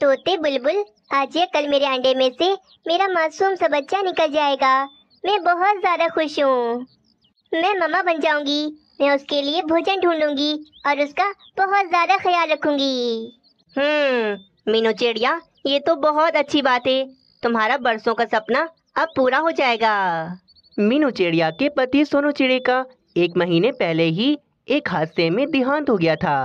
तोते बुलबुल आज या कल मेरे अंडे में से मेरा मासूम सा बच्चा निकल जाएगा मैं बहुत ज़्यादा खुश हूँ मैं मामा बन जाऊँगी मैं उसके लिए भोजन ढूंढूंगी और उसका बहुत ज़्यादा ख्याल रखूंगी हम्म मीनू चिड़िया ये तो बहुत अच्छी बात है तुम्हारा बरसों का सपना अब पूरा हो जाएगा मीनू चिड़िया के पति सोनू चिड़े का एक महीने पहले ही एक हादसे में देहांत हो गया था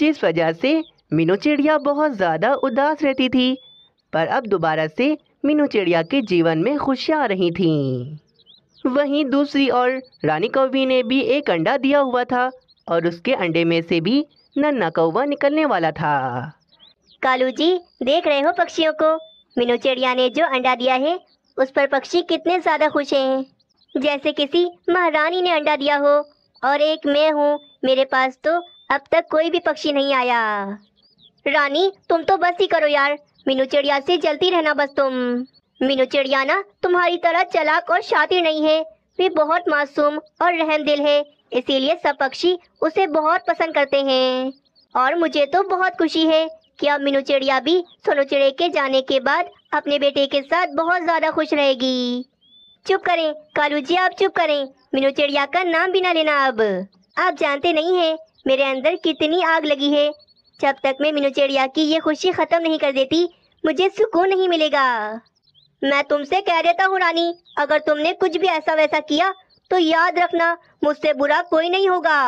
जिस वजह से मीनू चिड़िया बहुत ज़्यादा उदास रहती थी पर अब दोबारा से मीनू चिड़िया के जीवन में खुशियाँ आ रही थीं वहीं दूसरी ओर रानी कौवी ने भी एक अंडा दिया हुआ था और उसके अंडे में से भी नन्ना कौवा निकलने वाला था कालू जी देख रहे हो पक्षियों को मीनू चिड़िया ने जो अंडा दिया है उस पर पक्षी कितने ज़्यादा खुश हैं जैसे किसी महारानी ने अंडा दिया हो और एक मैं हूँ मेरे पास तो अब तक कोई भी पक्षी नहीं आया रानी तुम तो बस ही करो यार मीनू चिड़िया से जलती रहना बस तुम मीनू चिड़िया ना तुम्हारी तरह चलाक और शातिर नहीं है वे बहुत मासूम और दिल है इसीलिए सब पक्षी उसे बहुत पसंद करते हैं और मुझे तो बहुत खुशी है कि अब मीनू चिड़िया भी सोनू चिड़े के जाने के बाद अपने बेटे के साथ बहुत ज्यादा खुश रहेगी चुप करें कालू जी आप चुप करें मीनू चिड़िया का नाम भी ना लेना अब आप जानते नहीं हैं मेरे अंदर कितनी आग लगी है जब तक मैं मीनू चिड़िया की ये खुशी खत्म नहीं कर देती मुझे सुकून नहीं मिलेगा मैं तुमसे कह देता हूँ रानी अगर तुमने कुछ भी ऐसा वैसा किया तो याद रखना मुझसे बुरा कोई नहीं होगा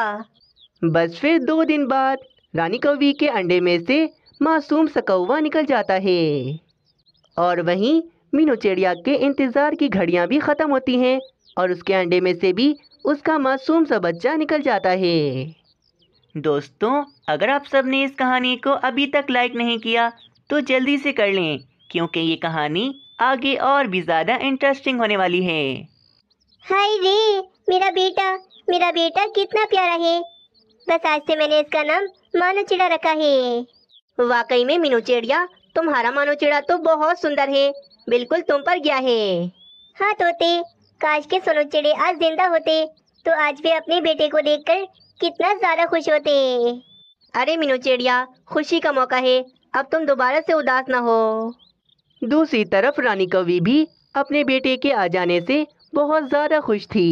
बस फिर दो दिन बाद रानी कौवी के अंडे में से मासूम सकौवा निकल जाता है और वहीं मीनू चिड़िया के इंतज़ार की घड़ियाँ भी ख़त्म होती हैं और उसके अंडे में से भी उसका मासूम सा बच्चा निकल जाता है दोस्तों अगर आप सब ने इस कहानी को अभी तक लाइक नहीं किया तो जल्दी से कर लें क्योंकि ये कहानी आगे और भी ज़्यादा इंटरेस्टिंग होने वाली है हाय रे मेरा बेटा मेरा बेटा कितना प्यारा है बस आज से मैंने इसका नाम मानोचिड़ा रखा है वाकई में चिड़िया तुम्हारा मानोचिड़ा तो बहुत सुंदर है बिल्कुल तुम पर गया है हाँ तोते काश के चिड़े आज जिंदा होते तो आज वे अपने बेटे को देखकर कितना ज्यादा खुश होते अरे मीनू चिड़िया खुशी का मौका है अब तुम दोबारा से उदास ना हो दूसरी तरफ रानी कवि भी अपने बेटे के आ जाने से बहुत ज्यादा खुश थी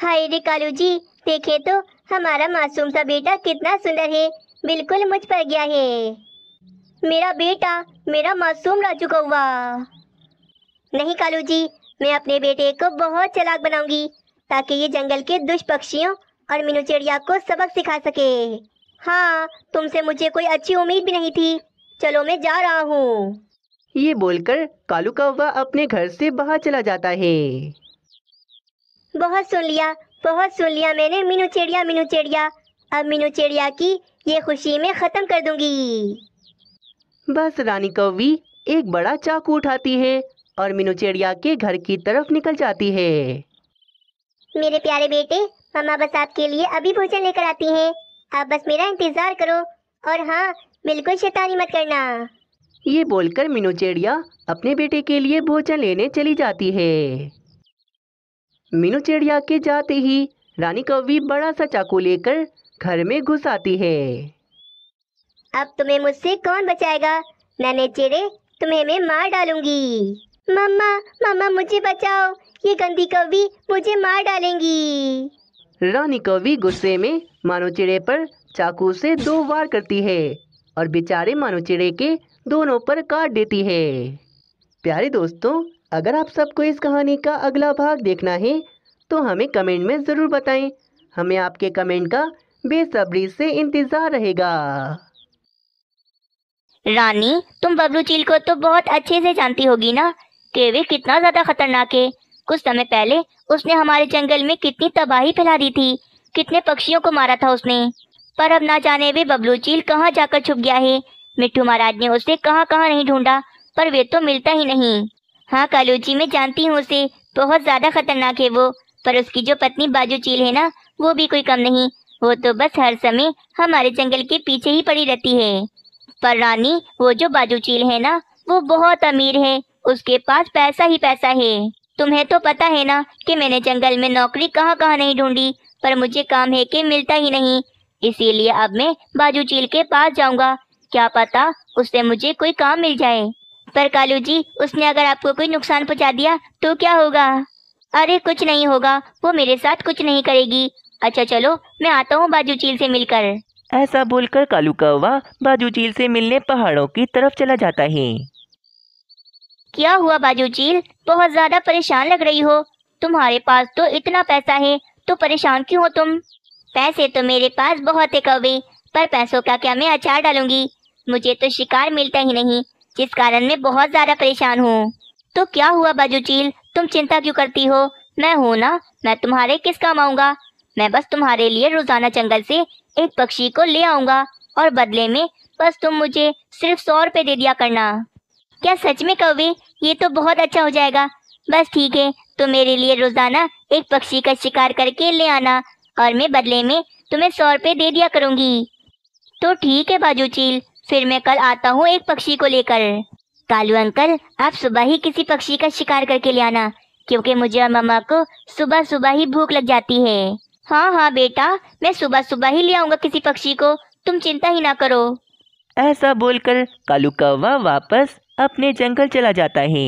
हाय रे कालू जी देखे तो हमारा मासूम सा बेटा कितना सुंदर है बिल्कुल मुझ पर गया है मेरा बेटा मेरा मासूम राजू कौवा नहीं कालू जी मैं अपने बेटे को बहुत चलाक बनाऊंगी ताकि ये जंगल के दुष्पक्षियों और मीनू चिड़िया को सबक सिखा सके हाँ तुमसे मुझे कोई अच्छी उम्मीद भी नहीं थी चलो मैं जा रहा हूँ ये बोलकर कालू कौवा अपने घर से बाहर चला जाता है बहुत सुन लिया बहुत सुन लिया मैंने मीनू चिड़िया मीनू चिड़िया अब मीनू चिड़िया की ये खुशी मैं ख़त्म कर दूंगी बस रानी कौवी एक बड़ा चाकू उठाती है और मीनू चिड़िया के घर की तरफ निकल जाती है मेरे प्यारे बेटे मम्मा बस आपके लिए अभी भोजन लेकर आती हैं आप बस मेरा इंतज़ार करो और हाँ बिल्कुल शैतानी मत करना ये बोलकर मीनू चिड़िया अपने बेटे के लिए भोजन लेने चली जाती है मीनू चिड़िया के जाते ही रानी कौवी बड़ा सा चाकू लेकर घर में घुस आती है अब तुम्हें मुझसे कौन बचाएगा मैंने चिड़े तुम्हें मैं मार डालूंगी मम्मा मम्मा मुझे बचाओ ये गंदी कौवी मुझे मार डालेंगी रानी गुस्से में मानो चिड़े पर चाकू से दो वार करती है और बेचारे मानो चिड़े के दोनों पर काट देती है प्यारे दोस्तों अगर आप सबको इस कहानी का अगला भाग देखना है तो हमें कमेंट में ज़रूर बताएं हमें आपके कमेंट का बेसब्री से इंतज़ार रहेगा रानी तुम बबलू चील को तो बहुत अच्छे से जानती होगी ना कि वे कितना ज़्यादा खतरनाक है कुछ समय पहले उसने हमारे जंगल में कितनी तबाही फैला दी थी कितने पक्षियों को मारा था उसने पर अब ना जाने वे बबलू चील कहाँ जाकर छुप गया है मिट्टू महाराज ने उसे कहाँ कहाँ नहीं ढूंढा पर वे तो मिलता ही नहीं हाँ कालू जी मैं जानती हूँ उसे बहुत ज्यादा खतरनाक है वो पर उसकी जो पत्नी बाजू चील है ना वो भी कोई कम नहीं वो तो बस हर समय हमारे जंगल के पीछे ही पड़ी रहती है पर रानी वो जो बाजू चील है ना वो बहुत अमीर है उसके पास पैसा ही पैसा है तुम्हें तो पता है ना कि मैंने जंगल में नौकरी कहाँ कहाँ नहीं ढूंढी पर मुझे काम है कि मिलता ही नहीं इसीलिए अब मैं बाजू चील के पास जाऊंगा क्या पता उससे मुझे कोई काम मिल जाए पर कालू जी उसने अगर आपको कोई नुकसान पहुंचा दिया तो क्या होगा अरे कुछ नहीं होगा वो मेरे साथ कुछ नहीं करेगी अच्छा चलो मैं आता हूँ बाजू चील से मिलकर ऐसा बोलकर कालू कौवा बाजू चील से मिलने पहाड़ों की तरफ चला जाता है क्या हुआ बाजू चील बहुत ज्यादा परेशान लग रही हो तुम्हारे पास तो इतना पैसा है तो परेशान क्यों हो तुम पैसे तो मेरे पास बहुत है कौवे पर पैसों का क्या मैं अचार डालूंगी मुझे तो शिकार मिलता ही नहीं जिस कारण मैं बहुत ज्यादा परेशान हूँ तो क्या हुआ बाजू चील तुम चिंता क्यों करती हो मैं हूँ ना मैं तुम्हारे किस काम आऊंगा मैं बस तुम्हारे लिए रोजाना जंगल से एक पक्षी को ले आऊंगा और बदले में बस तुम मुझे सिर्फ सौ रुपए दे दिया करना क्या सच में कौवे ये तो बहुत अच्छा हो जाएगा बस ठीक है तो मेरे लिए रोजाना एक पक्षी का शिकार करके ले आना और मैं बदले में तुम्हें सौ रुपये दे दिया करूँगी तो ठीक है बाजू चील फिर मैं कल आता हूँ एक पक्षी को लेकर कालू अंकल आप सुबह ही किसी पक्षी का शिकार करके ले आना क्योंकि मुझे और मम्मा को सुबह सुबह ही भूख लग जाती है हाँ हाँ बेटा मैं सुबह सुबह ही ले आऊँगा किसी पक्षी को तुम चिंता ही ना करो ऐसा बोलकर कालू कौवा वापस अपने जंगल चला जाता है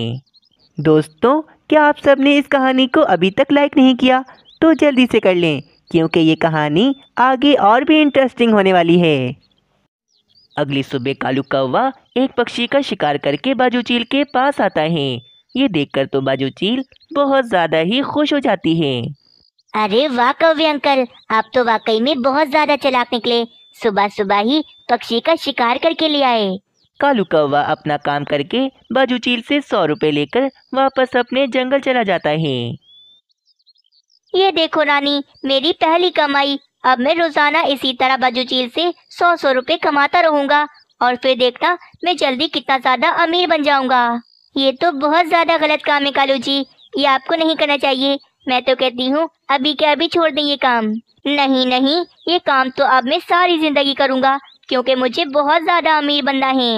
दोस्तों क्या आप सब ने इस कहानी को अभी तक लाइक नहीं किया तो जल्दी से कर लें क्योंकि ये कहानी आगे और भी इंटरेस्टिंग होने वाली है अगली सुबह कालू कौवा एक पक्षी का शिकार करके बाजू चील के पास आता है ये देखकर तो बाजू चील बहुत ज़्यादा ही खुश हो जाती है अरे वाह कौवे अंकल आप तो वाकई में बहुत ज़्यादा चलाक निकले सुबह सुबह ही पक्षी का शिकार करके ले आए कालू कौवा अपना काम करके बाजू चील से सौ रुपए लेकर वापस अपने जंगल चला जाता है ये देखो रानी मेरी पहली कमाई अब मैं रोजाना इसी तरह बाजू चील से सौ सौ रुपए कमाता रहूंगा और फिर देखना मैं जल्दी कितना ज्यादा अमीर बन जाऊंगा ये तो बहुत ज्यादा गलत काम है कालू जी ये आपको नहीं करना चाहिए मैं तो कहती हूँ अभी के अभी छोड़ दें ये काम नहीं नहीं ये काम तो अब मैं सारी जिंदगी करूँगा क्योंकि मुझे बहुत ज़्यादा अमीर बंदा है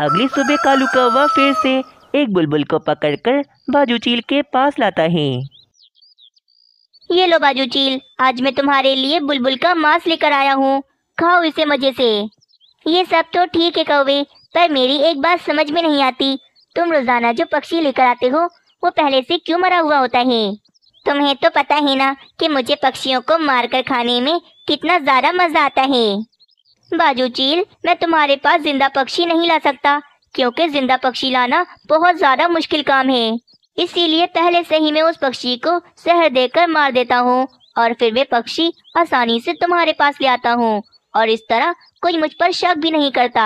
अगली सुबह कालू कौवा फिर से एक बुलबुल को पकड़कर बाजू चील के पास लाता है ये लो बाजू चील आज मैं तुम्हारे लिए बुलबुल का मांस लेकर आया हूँ खाओ इसे मजे से ये सब तो ठीक है कौवे पर मेरी एक बात समझ में नहीं आती तुम रोजाना जो पक्षी लेकर आते हो वो पहले से क्यों मरा हुआ होता है तुम्हें तो पता है ना कि मुझे पक्षियों को मारकर खाने में कितना ज्यादा मजा आता है बाजू चील मैं तुम्हारे पास जिंदा पक्षी नहीं ला सकता क्योंकि जिंदा पक्षी लाना बहुत ज्यादा मुश्किल काम है इसीलिए पहले से ही मैं उस पक्षी को जहर देकर मार देता हूँ और फिर वे पक्षी आसानी से तुम्हारे पास ले आता हूँ और इस तरह कोई मुझ पर शक भी नहीं करता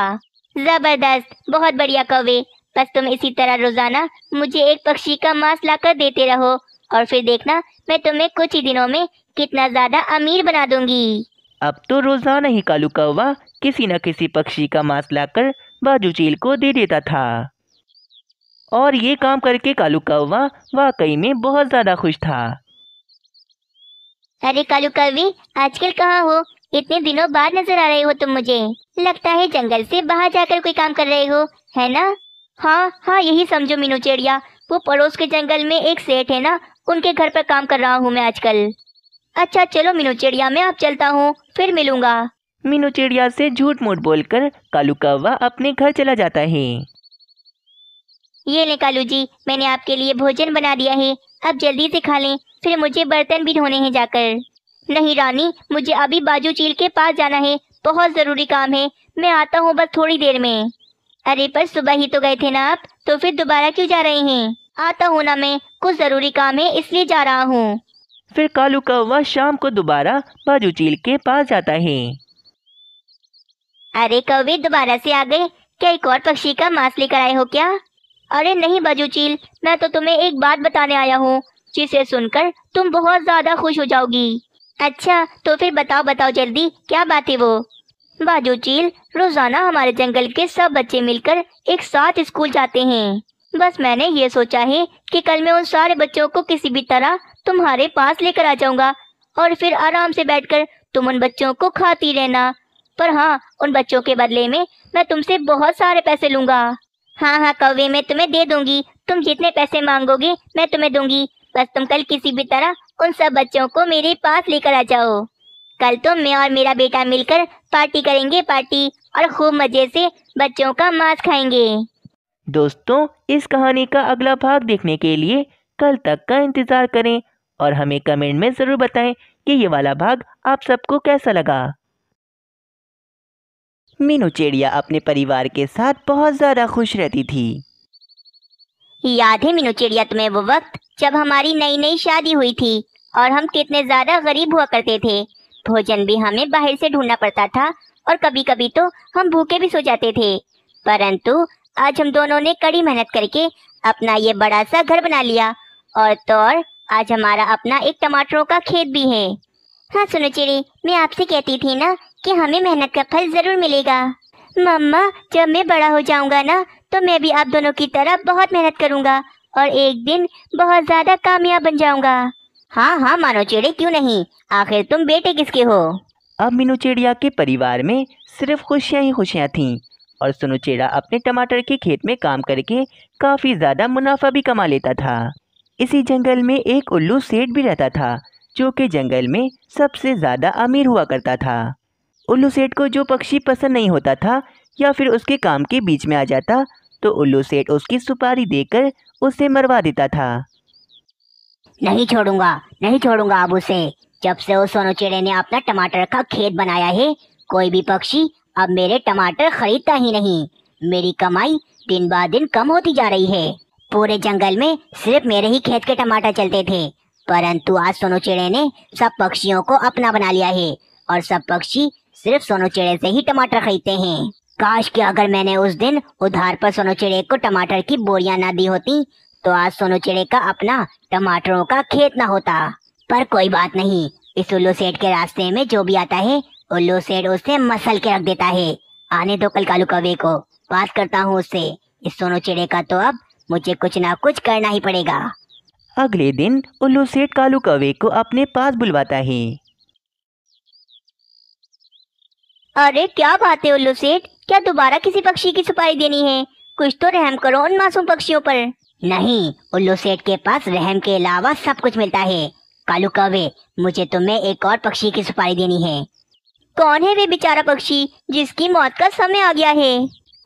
जबरदस्त बहुत बढ़िया कवे बस तुम इसी तरह रोजाना मुझे एक पक्षी का मांस लाकर देते रहो और फिर देखना मैं तुम्हें कुछ ही दिनों में कितना ज्यादा अमीर बना दूंगी अब तो रोज़ाना ही कालू कौवा किसी न किसी पक्षी का मांस लाकर बाजू चील को दे देता था और ये काम करके कालू कौवा वाकई में बहुत ज़्यादा खुश था अरे कालू कौवी आजकल कहाँ हो इतने दिनों बाद नजर आ रहे हो तुम मुझे लगता है जंगल से बाहर जाकर कोई काम कर रहे हो है ना हाँ हाँ यही समझो मीनू चिड़िया वो पड़ोस के जंगल में एक सेठ है ना उनके घर पर काम कर रहा हूँ मैं आजकल अच्छा चलो मीनू चिड़िया मैं अब चलता हूँ फिर मिलूंगा मीनू चिड़िया से झूठ मूठ बोलकर कालू कौवा अपने घर चला जाता है ये ले कालू जी मैंने आपके लिए भोजन बना दिया है अब जल्दी से खा लें फिर मुझे बर्तन भी धोने हैं जाकर नहीं रानी मुझे अभी बाजू चील के पास जाना है बहुत ज़रूरी काम है मैं आता हूँ बस थोड़ी देर में अरे पर सुबह ही तो गए थे ना आप तो फिर दोबारा क्यों जा रहे हैं आता हूँ ना मैं कुछ ज़रूरी काम है इसलिए जा रहा हूँ फिर कालू कौवा शाम को दोबारा बाजू चील के पास जाता है अरे कौवे दोबारा से आ गए क्या एक और पक्षी का मांस लेकर आए हो क्या अरे नहीं बाजू चील मैं तो तुम्हें एक बात बताने आया हूँ जिसे सुनकर तुम बहुत ज्यादा खुश हो जाओगी अच्छा तो फिर बताओ बताओ जल्दी क्या बात है वो बाजू चील रोजाना हमारे जंगल के सब बच्चे मिलकर एक साथ स्कूल जाते हैं बस मैंने ये सोचा है कि कल मैं उन सारे बच्चों को किसी भी तरह तुम्हारे पास लेकर आ जाऊंगा और फिर आराम से बैठकर तुम उन बच्चों को खाती रहना पर हाँ उन बच्चों के बदले में मैं तुमसे बहुत सारे पैसे लूंगा हाँ हाँ कौवे मैं तुम्हें दे दूंगी तुम जितने पैसे मांगोगे मैं तुम्हें दूंगी बस तुम कल किसी भी तरह उन सब बच्चों को मेरे पास लेकर आ जाओ कल तो मैं और मेरा बेटा मिलकर पार्टी करेंगे पार्टी और खूब मजे से बच्चों का मांस खाएंगे दोस्तों इस कहानी का अगला भाग देखने के लिए कल तक का इंतज़ार करें और हमें कमेंट में ज़रूर बताएं कि ये वाला भाग आप सबको कैसा लगा मीनू चिड़िया अपने परिवार के साथ बहुत ज़्यादा खुश रहती थी याद है मीनू चिड़िया तुम्हें वो वक्त जब हमारी नई नई शादी हुई थी और हम कितने ज़्यादा गरीब हुआ करते थे भोजन भी हमें बाहर से ढूंढना पड़ता था और कभी कभी तो हम भूखे भी सो जाते थे परंतु आज हम दोनों ने कड़ी मेहनत करके अपना ये बड़ा सा घर बना लिया और तो और आज हमारा अपना एक टमाटरों का खेत भी है हाँ सुनो चिड़ी मैं आपसे कहती थी ना कि हमें मेहनत का फल जरूर मिलेगा मम्मा जब मैं बड़ा हो जाऊंगा ना तो मैं भी आप दोनों की तरह बहुत मेहनत करूंगा और एक दिन बहुत ज्यादा कामयाब बन जाऊंगा हाँ हाँ मानो चिड़ी क्यों नहीं आखिर तुम बेटे किसके हो अब मीनू चिड़िया के परिवार में सिर्फ खुशियाँ ही खुशियाँ थी और सुनो चिड़ा अपने टमाटर के खेत में काम करके काफ़ी ज़्यादा मुनाफा भी कमा लेता था इसी जंगल में एक उल्लू सेठ भी रहता था जो कि जंगल में सबसे ज़्यादा अमीर हुआ करता था उल्लू सेठ को जो पक्षी पसंद नहीं होता था या फिर उसके काम के बीच में आ जाता तो उल्लू सेठ उसकी सुपारी देकर उसे मरवा देता था नहीं छोड़ूंगा नहीं छोड़ूंगा अब उसे जब से उस सोनू चेड़े ने अपना टमाटर का खेत बनाया है कोई भी पक्षी अब मेरे टमाटर खरीदता ही नहीं मेरी कमाई दिन ब दिन कम होती जा रही है पूरे जंगल में सिर्फ मेरे ही खेत के टमाटर चलते थे परंतु आज सोनू चिड़े ने सब पक्षियों को अपना बना लिया है और सब पक्षी सिर्फ सोनू चिड़े से ही टमाटर खरीदते हैं काश कि अगर मैंने उस दिन उधार पर सोनू चिड़े को टमाटर की बोरियां ना दी होती तो आज सोनू चिड़े का अपना टमाटरों का खेत ना होता पर कोई बात नहीं इस उल्लू सेठ के रास्ते में जो भी आता है उल्लू सेठ उसे मसल के रख देता है आने दो कल कालू कवे को बात करता हूँ उससे इस सोनू चिड़े का तो अब मुझे कुछ ना कुछ करना ही पड़ेगा अगले दिन उल्लू सेठ कालू कवे को अपने पास बुलवाता है अरे क्या बात है उल्लू सेठ क्या दोबारा किसी पक्षी की सुपारी देनी है कुछ तो रहम करो उन मासूम पक्षियों पर नहीं उल्लू सेठ के पास रहम के अलावा सब कुछ मिलता है कालू कवे मुझे तुम्हें एक और पक्षी की सुपारी देनी है कौन है वे बेचारा पक्षी जिसकी मौत का समय आ गया है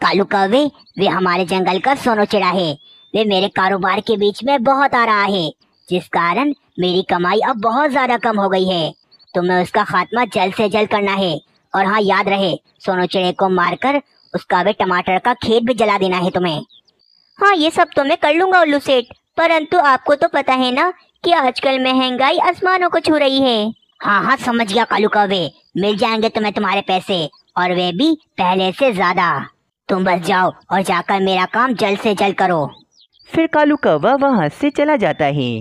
कालू कवे वे हमारे जंगल का सोनो चिड़ा है वे मेरे कारोबार के बीच में बहुत आ रहा है जिस कारण मेरी कमाई अब बहुत ज्यादा कम हो गई है तो मैं उसका खात्मा जल्द से जल्द करना है और हाँ याद रहे सोनो चिड़े को मारकर उसका वे टमाटर का खेत भी जला देना है तुम्हें हाँ ये सब तो मैं कर लूंगा उल्लू सेठ परंतु आपको तो पता है ना कि आजकल महंगाई आसमानों को छू रही है हाँ हाँ समझ गया कालू कौवे मिल जाएंगे तुम्हें तुम्हारे पैसे और वे भी पहले से ज्यादा तुम बस जाओ और जाकर मेरा काम जल्द से जल्द करो फिर कालू कौवा वहाँ से चला जाता है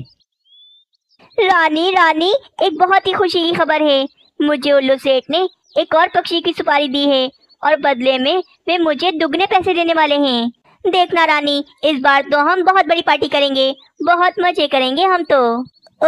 रानी रानी एक बहुत ही खुशी की खबर है मुझे उल्लू सेठ ने एक और पक्षी की सुपारी दी है और बदले में वे मुझे दुगने पैसे देने वाले हैं देखना रानी इस बार तो हम बहुत बड़ी पार्टी करेंगे बहुत मजे करेंगे हम तो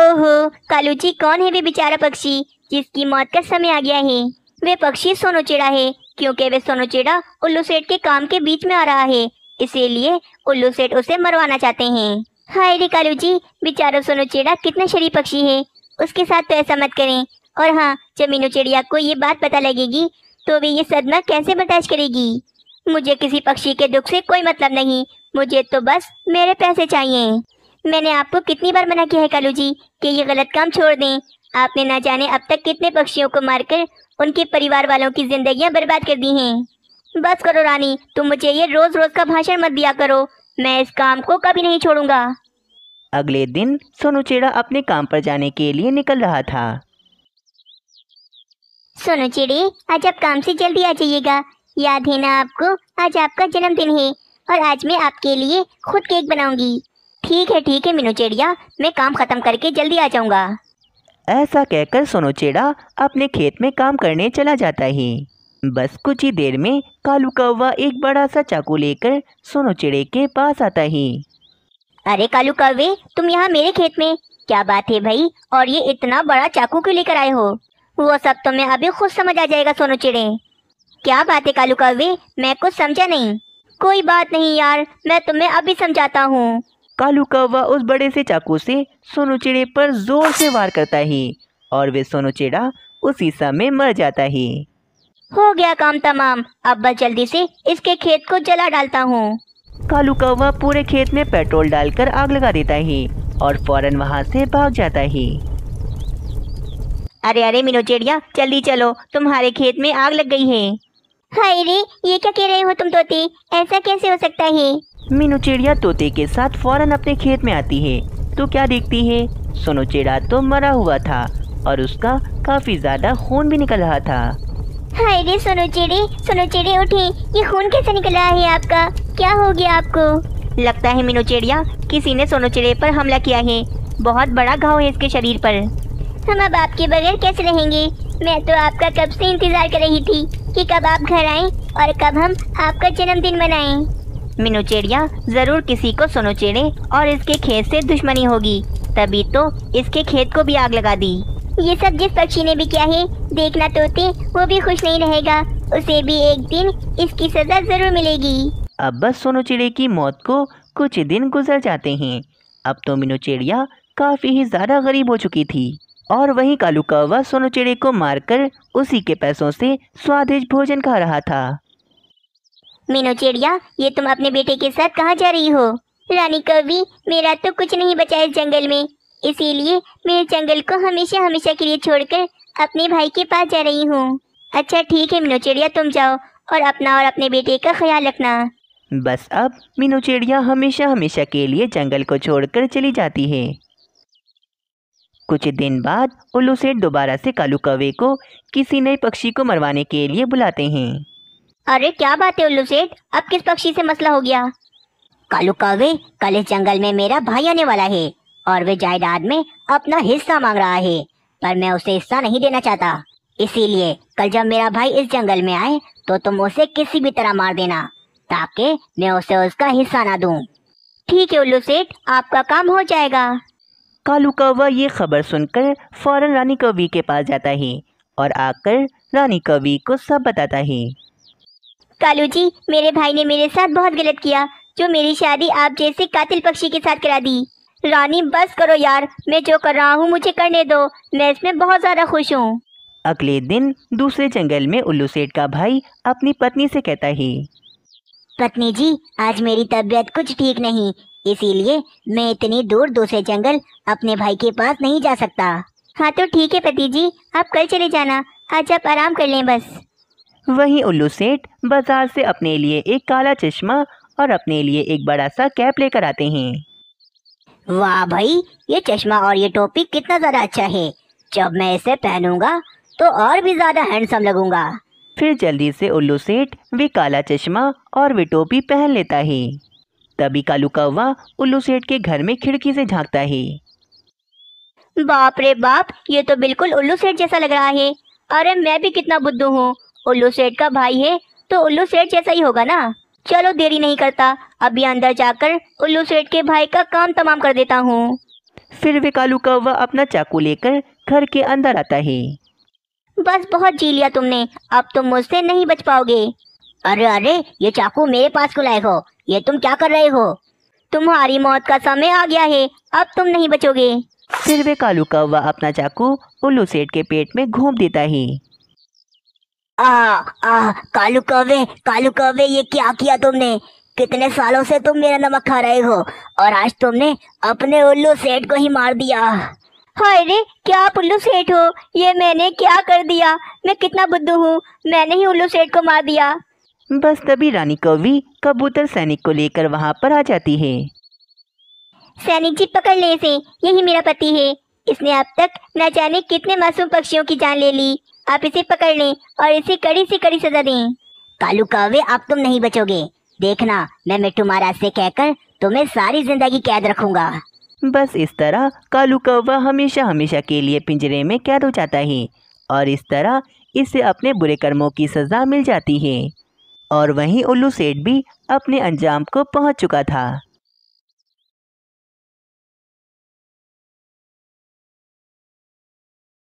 ओहो कालू जी कौन है वे बेचारा पक्षी जिसकी मौत का समय आ गया है वे पक्षी चिड़ा है क्योंकि वे सोनोचिड़ा उल्लू सेठ के काम के बीच में आ रहा है इसीलिए उल्लू सेठ उसे मरवाना चाहते हैं हाय रे कालू जी बेचारो सोनो चेड़ा कितना शरीफ पक्षी है उसके साथ तो ऐसा मत करें और हाँ जब मीनू चिड़िया को ये बात पता लगेगी तो वे ये सदमा कैसे बर्दाश्त करेगी मुझे किसी पक्षी के दुख से कोई मतलब नहीं मुझे तो बस मेरे पैसे चाहिए मैंने आपको कितनी बार मना किया है कालू जी की ये गलत काम छोड़ दें आपने ना जाने अब तक कितने पक्षियों को मारकर उनके परिवार वालों की जिंदगियां बर्बाद कर दी हैं बस करो रानी तुम मुझे ये रोज रोज का भाषण मत दिया करो मैं इस काम को कभी नहीं छोड़ूंगा अगले दिन सोनू चिड़ा अपने काम पर जाने के लिए निकल रहा था सोनू चिड़ी आज आप काम से जल्दी आ जाइएगा याद है ना आपको आज आपका जन्मदिन है और आज मैं आपके लिए खुद केक बनाऊंगी ठीक है ठीक है मीनू चिड़िया मैं काम खत्म करके जल्दी आ जाऊंगा ऐसा कहकर सोनू चिड़ा अपने खेत में काम करने चला जाता ही बस कुछ ही देर में कालू कौवा एक बड़ा सा चाकू लेकर सोनू चिड़े के पास आता है अरे कालू कौवे तुम यहाँ मेरे खेत में क्या बात है भाई और ये इतना बड़ा चाकू क्यों लेकर आए हो वो सब तुम्हें तो अभी खुद समझ आ जाएगा सोनू चिड़े क्या बात है कालू कौवे मैं कुछ समझा नहीं कोई बात नहीं यार मैं तुम्हें अभी समझाता हूँ कालू कौवा उस बड़े से चाकू से सोनू चिड़े पर जोर से वार करता है और वे सोनू चिड़ा उसी समय मर जाता है हो गया काम तमाम अब बस जल्दी से इसके खेत को जला डालता हूँ कालू कौवा पूरे खेत में पेट्रोल डालकर आग लगा देता है और फौरन वहाँ से भाग जाता है अरे अरे मीनू चिड़िया जल्दी चलो तुम्हारे खेत में आग लग गई है हाय रे ये क्या कह रहे हो तुम तोते ऐसा कैसे हो सकता है मीनू चिड़िया तोते के साथ फौरन अपने खेत में आती है तो क्या देखती है सोनो चिड़ा तो मरा हुआ था और उसका काफी ज्यादा खून भी निकल रहा था हाय रे सोनू चिड़ी सोनू चिड़ी उठी ये खून कैसे निकला है आपका क्या हो गया आपको लगता है मीनू चिड़िया किसी ने सोनू चिड़े पर हमला किया है बहुत बड़ा घाव है इसके शरीर पर हम अब आपके बगैर कैसे रहेंगे मैं तो आपका कब से इंतजार कर रही थी कि कब आप घर आए और कब हम आपका जन्मदिन मनाए मीनू चिड़िया जरूर किसी को सोनू चिड़े और इसके खेत से दुश्मनी होगी तभी तो इसके खेत को भी आग लगा दी ये सब जिस पक्षी ने भी किया है देखना तोते वो भी खुश नहीं रहेगा उसे भी एक दिन इसकी सजा जरूर मिलेगी अब बस सोनू चिड़े की मौत को कुछ दिन गुजर जाते हैं अब तो मीनू चिड़िया काफ़ी ही ज़्यादा गरीब हो चुकी थी और वहीं कालू कौवा सोनू चिड़े को मारकर उसी के पैसों से स्वादिष्ट भोजन खा रहा था मीनू चिड़िया ये तुम अपने बेटे के साथ कहाँ जा रही हो रानी कौवी मेरा तो कुछ नहीं बचा इस जंगल में इसीलिए मैं जंगल को हमेशा हमेशा के लिए छोड़कर अपने भाई के पास जा रही हूँ अच्छा ठीक है मीनू चिड़िया तुम जाओ और अपना और अपने बेटे का ख्याल रखना बस अब मीनू चिड़िया हमेशा हमेशा के लिए जंगल को छोड़कर चली जाती है कुछ दिन बाद उल्लू सेठ दोबारा से कालू कवे को किसी नए पक्षी को मरवाने के लिए बुलाते हैं अरे क्या बात है उल्लू सेठ अब किस पक्षी से मसला हो गया कालू कवे कल इस जंगल में मेरा भाई आने वाला है और वे जायदाद में अपना हिस्सा मांग रहा है पर मैं उसे हिस्सा नहीं देना चाहता इसीलिए कल जब मेरा भाई इस जंगल में आए तो तुम उसे किसी भी तरह मार देना ताकि मैं उसे उसका हिस्सा ना दूं। ठीक है उल्लू सेठ आपका काम हो जाएगा कालू कौवा ये खबर सुनकर फौरन रानी कवि के पास जाता है और आकर रानी कवि को सब बताता है कालू जी मेरे भाई ने मेरे साथ बहुत गलत किया जो मेरी शादी आप जैसे कातिल पक्षी के साथ करा दी रानी बस करो यार मैं जो कर रहा हूँ मुझे करने दो मैं इसमें बहुत ज़्यादा खुश हूँ अगले दिन दूसरे जंगल में उल्लू सेठ का भाई अपनी पत्नी से कहता है पत्नी जी आज मेरी तबीयत कुछ ठीक नहीं इसीलिए मैं इतनी दूर दूसरे जंगल अपने भाई के पास नहीं जा सकता हाँ तो ठीक है पति जी आप कल चले जाना आज आप आराम कर लें बस वहीं उल्लू सेठ बाजार से अपने लिए एक काला चश्मा और अपने लिए एक बड़ा सा कैप लेकर आते हैं वाह भाई ये चश्मा और ये टोपी कितना ज्यादा अच्छा है जब मैं इसे पहनूंगा तो और भी ज्यादा हैंडसम लगूंगा फिर जल्दी से उल्लू सेठ वे काला चश्मा और वे टोपी पहन लेता है तभी कालू कौवा उल्लू सेठ के घर में खिड़की से झांकता है बाप रे बाप ये तो बिल्कुल उल्लू सेठ जैसा लग रहा है अरे मैं भी कितना बुद्धू हूँ उल्लू सेठ का भाई है तो उल्लू सेठ जैसा ही होगा ना चलो देरी नहीं करता अभी अंदर जाकर उल्लू सेठ के भाई का काम तमाम कर देता हूँ फिर वे कालू कौवा अपना चाकू लेकर घर के अंदर आता है बस बहुत जी लिया तुमने अब तुम मुझसे नहीं बच पाओगे अरे अरे ये चाकू मेरे पास क्यों लाए हो ये तुम क्या कर रहे हो तुम्हारी मौत का समय आ गया है अब तुम नहीं बचोगे फिर वे कालू कौवा अपना चाकू उल्लू सेठ के पेट में घूम देता है आ आ कालू कौवे कालू कौवे ये क्या किया तुमने कितने सालों से तुम मेरा नमक खा रहे हो और आज तुमने अपने उल्लू सेठ को ही मार दिया हाय रे क्या आप उल्लू सेठ हो ये मैंने क्या कर दिया मैं कितना बुद्धू हूँ मैंने ही उल्लू सेठ को मार दिया बस तभी रानी कौवी कबूतर सैनिक को लेकर वहाँ पर आ जाती है सैनिक जी पकड़ ले इसे यही मेरा पति है इसने अब तक न जाने कितने मासूम पक्षियों की जान ले ली आप इसे पकड़ लें और इसे कड़ी से कड़ी सजा दें कालू कावे अब तुम नहीं बचोगे देखना मैं मिट्टू महाराज से कहकर तुम्हें सारी जिंदगी कैद रखूंगा बस इस तरह कालू कौवा हमेशा हमेशा के लिए पिंजरे में कैद हो जाता है और इस तरह इसे अपने बुरे कर्मों की सज़ा मिल जाती है और वहीं उल्लू सेठ भी अपने अंजाम को पहुंच चुका था